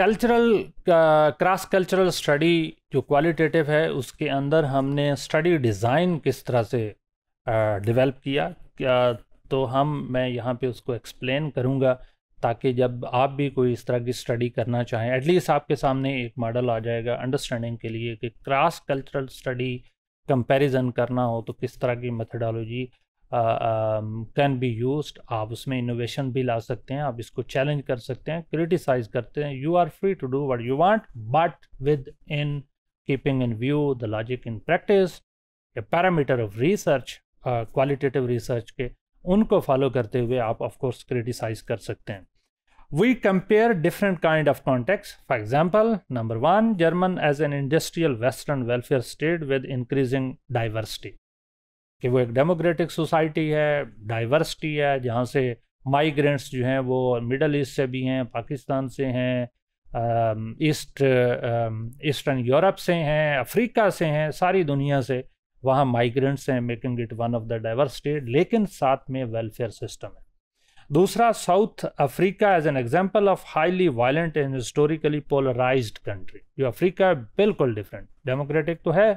Cultural cross cultural study जो qualitative है उसके अंदर हमने स्टडी डिज़ाइन किस तरह से डेवलप किया क्या तो हम मैं यहाँ पे उसको एक्सप्लेन करूँगा ताकि जब आप भी कोई इस तरह की स्टडी करना चाहें एटलीस्ट आपके सामने एक मॉडल आ जाएगा अंडरस्टैंडिंग के लिए कि क्रॉस कल्चरल स्टडी कंपैरिजन करना हो तो किस तरह की मेथडोलॉजी कैन बी यूज आप उसमें इनोवेशन भी ला सकते हैं आप इसको चैलेंज कर सकते हैं क्रिटिसाइज करते हैं you are free to do what you want but within keeping in view the logic in practice a parameter of research qualitative research के उनको फॉलो करते हुए आप ऑफकोर्स क्रिटिसाइज कर सकते हैं we compare different kind of context for example number one German as an industrial western welfare state with increasing diversity कि वो एक डेमोक्रेटिक सोसाइटी है डाइवर्सिटी है जहाँ से माइग्रेंट्स जो हैं वो मिडल ईस्ट से भी हैं पाकिस्तान से हैं ईस्ट ईस्टर्न यूरोप से हैं अफ्रीका से हैं सारी दुनिया से वहाँ माइग्रेंट्स हैं making it one of the diverse state लेकिन साथ में वेलफेयर सिस्टम है दूसरा South Africa as an example of highly violent and historically polarise country जो अफ्रीका बिल्कुल डिफरेंट डेमोक्रेटिक तो है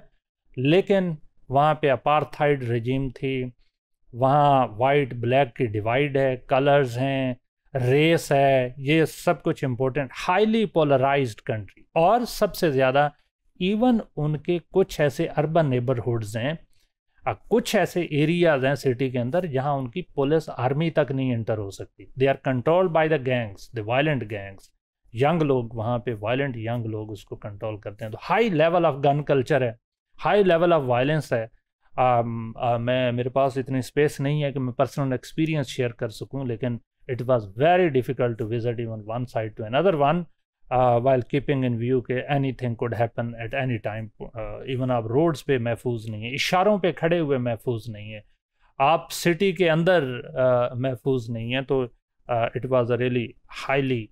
लेकिन वहाँ पे अपार्थाइड रजीम थी वहाँ वाइट ब्लैक की डिवाइड है कलर्स हैं रेस है ये सब कुछ इम्पोर्टेंट हाईली पोलराइज्ड कंट्री और सबसे ज़्यादा इवन उनके कुछ ऐसे अर्बन नेबरहुड्स हैं कुछ ऐसे एरियाज हैं सिटी के अंदर जहां उनकी पुलिस आर्मी तक नहीं एंटर हो सकती they are control by the gangs the violent gangs young लोग वहां पे वायलेंट यंग लोग उसको कंट्रोल करते हैं तो high level of gun culture है हाई लेवल ऑफ वायलेंस है आ, um, आ, uh, मैं मेरे पास इतनी स्पेस नहीं है कि मैं पर्सनल एक्सपीरियंस शेयर कर सकूं लेकिन it was very difficult to visit even one side to another one while keeping in view के anything could happen at any time even आप रोड्स पे महफूज नहीं है इशारों पे खड़े हुए महफूज नहीं है आप सिटी के अंदर uh, महफूज नहीं है तो it was a really highly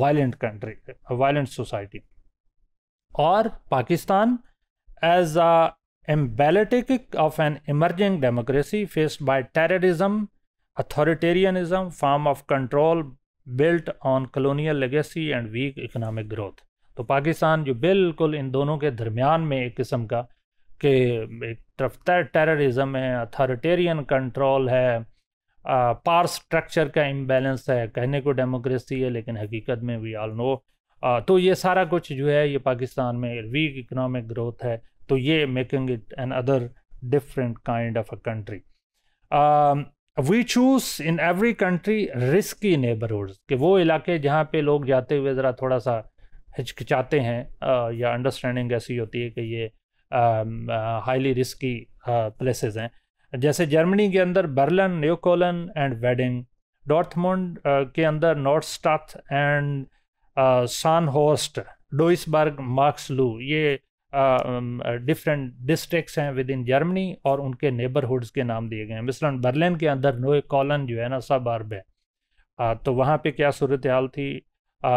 violent country violent society और Pakistan as a emblematic of an emerging democracy faced by terrorism, authoritarianism, form of control built on colonial legacy and weak economic growth. तो पाकिस्तान जो बिल्कुल इन दोनों के दरमियान में एक किस्म का कि एक तरफ टेररिज्म है अथॉरिटेरियन कंट्रोल है पार स्ट्रक्चर का इम्बेलेंस है कहने को डेमोक्रेसी है लेकिन हकीकत में वी ऑल नो तो ये सारा कुछ जो है ये पाकिस्तान में वीक इकोनॉमिक ग्रोथ है तो ये making it another different kind of a country we choose in every country risky neighbourhood कि वो इलाके जहाँ पे लोग जाते हुए ज़रा थोड़ा सा हिचकिचाते हैं आ, या अंडरस्टैंडिंग ऐसी होती है कि ये हाईली रिस्की प्लेसेस हैं जैसे जर्मनी के अंदर Berlin Neukölln and Wedding Dortmund के अंदर नॉर्थ स्टाथ एंड सान होस्ट डोइसबर्ग मार्क्सलू ये डिफरेंट डिस्ट्रिक्ट्स हैं विद इन जर्मनी और उनके नेबरहुड्स के नाम दिए गए हैं मिसलन बर्लिन के अंदर नोए कॉलन जो है ना सब अरब है आ, तो वहाँ पे क्या सूरत हाल थी आ,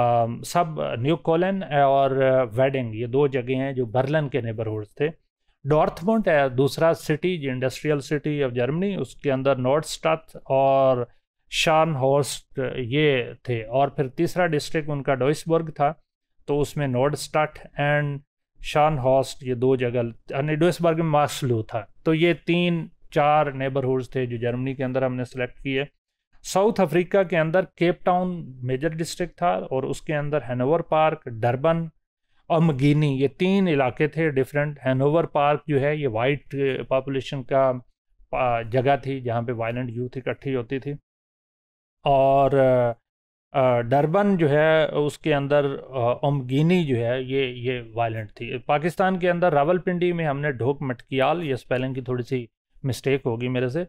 सब न्यू कॉलन और वेडिंग ये दो जगह हैं जो बर्लिन के नेबरहुड्स थे डॉर्थमोंट है दूसरा सिटी जो इंडस्ट्रियल सिटी ऑफ जर्मनी उसके अंदर नॉर्थ स्टथ और शान हॉस्ट ये थे और फिर तीसरा डिस्ट्रिक्ट उनका डोइसबर्ग था तो उसमें नोडस्टाट एंड शान हॉस्ट ये दो जगह यानी डोइसबर्ग में मार्क्सलू था तो ये तीन चार नेबरहुड्स थे जो जर्मनी के अंदर हमने सेलेक्ट किए साउथ अफ्रीका के अंदर केप टाउन मेजर डिस्ट्रिक्ट था और उसके अंदर हैनोवर पार्क डरबन और मगीनी ये तीन इलाके थे डिफरेंट हैनोवर पार्क जो है ये वाइट पॉपुलेशन का जगह थी जहाँ पे वायलेंट यूथ इकट्ठी होती थी और डरबन जो है उसके अंदर ओमगिनी जो है ये ये वायलेंट थी पाकिस्तान के अंदर रावलपिंडी में हमने ढोक मटकियाल ये स्पेलिंग की थोड़ी सी मिस्टेक होगी मेरे से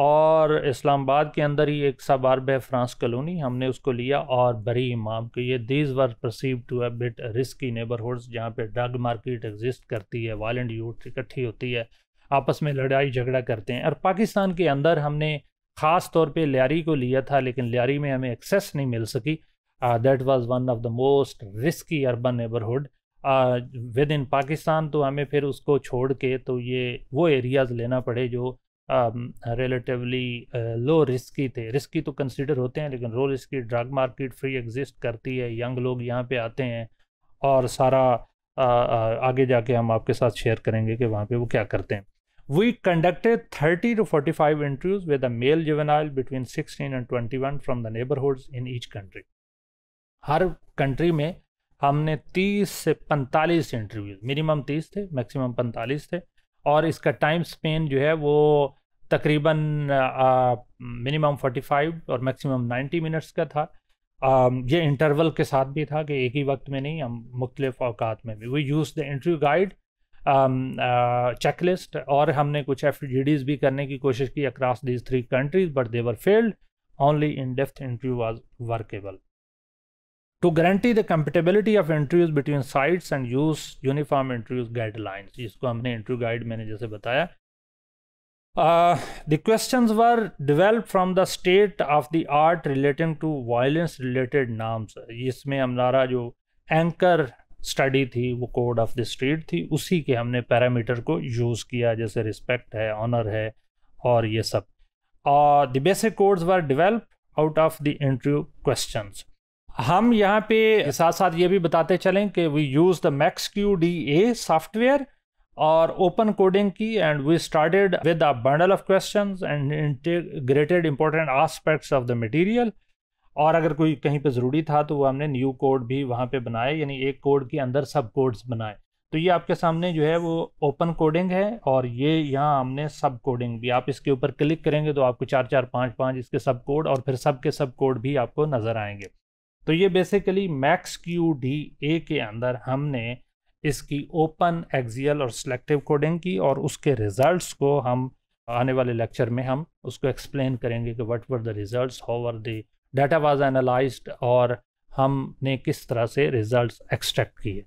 और इस्लामाबाद के अंदर ही एक सब आरब फ्रांस कलोनी हमने उसको लिया और बरी इमाम के ये these were perceived to a bit risky neighbourhoods जहाँ पे ड्रग मार्केट एग्जिस्ट करती है वायलेंट यूथ इकट्ठी होती है आपस में लड़ाई झगड़ा करते हैं और पाकिस्तान के अंदर हमने ख़ास तौर पे लियारी को लिया था लेकिन लियारी में हमें एक्सेस नहीं मिल सकी that was one of the most risky urban neighbourhood within Pakistan तो हमें फिर उसको छोड़ के तो ये वो एरियाज़ लेना पड़े जो रिलेटिवली लो रिस्की थे रिस्की तो कंसिडर होते हैं लेकिन low risky drug market free exist करती है यंग लोग यहाँ पे आते हैं और सारा आ, uh, आ, uh, आगे जाके हम आपके साथ शेयर करेंगे कि वहाँ पे वो क्या करते हैं We conducted 30 to 45 interviews with a male juvenile between 16 and 21 from the neighborhoods in each country. हर कंट्री में हमने 30 से 45 इंटरव्यूज मिनिमम 30 थे मैक्सिमम 45 थे और इसका टाइम स्पेन जो है वो तकरीबन मिनिमम 45 और मैक्सिमम 90 मिनट्स का था आ, ये इंटरवल के साथ भी था कि एक ही वक्त में नहीं हम मुख्तलिफ अवकात में भी we use the interview guide checklist um, uh, और हमने कुछ एफ डीज भी करने की कोशिश की across these three countries but they were felt only in depth interview was workable to guarantee the compatibility of interviews between sites and use uniform interviews guidelines जिसको हमने इंटरव्यू गाइड मैंने जैसे बताया the question were develop from the state of the art relating to violence related norms इसमें हमारा जो anchor study थी वो कोड ऑफ द स्ट्रीट थी उसी के हमने पैरामीटर को यूज़ किया जैसे रिस्पेक्ट है ऑनर है और ये सब और the basic codes were develop out of the interview question हम यहाँ पे साथ साथ ये भी बताते चलें कि we use the MAX Q D A software और ओपन कोडिंग की and we started with a bundle of questions and integrated important aspects of the material और अगर कोई कहीं पे ज़रूरी था तो वो हमने न्यू कोड भी वहाँ पे बनाए यानी एक कोड के अंदर सब कोड्स बनाए तो ये आपके सामने जो है वो ओपन कोडिंग है और ये यहाँ हमने सब कोडिंग भी आप इसके ऊपर क्लिक करेंगे तो आपको चार चार पाँच पाँच इसके सब कोड और फिर सब के सब कोड भी आपको नज़र आएंगे तो ये basically MAX Q D A के अंदर हमने इसकी ओपन एक्जियल और सेलेक्टिव कोडिंग की और उसके रिजल्ट्स को हम आने वाले लेक्चर में हम उसको एक्सप्लेन करेंगे कि what were the result how are the data was analysed और हमने किस तरह से रिजल्ट्स एक्सट्रैक्ट किए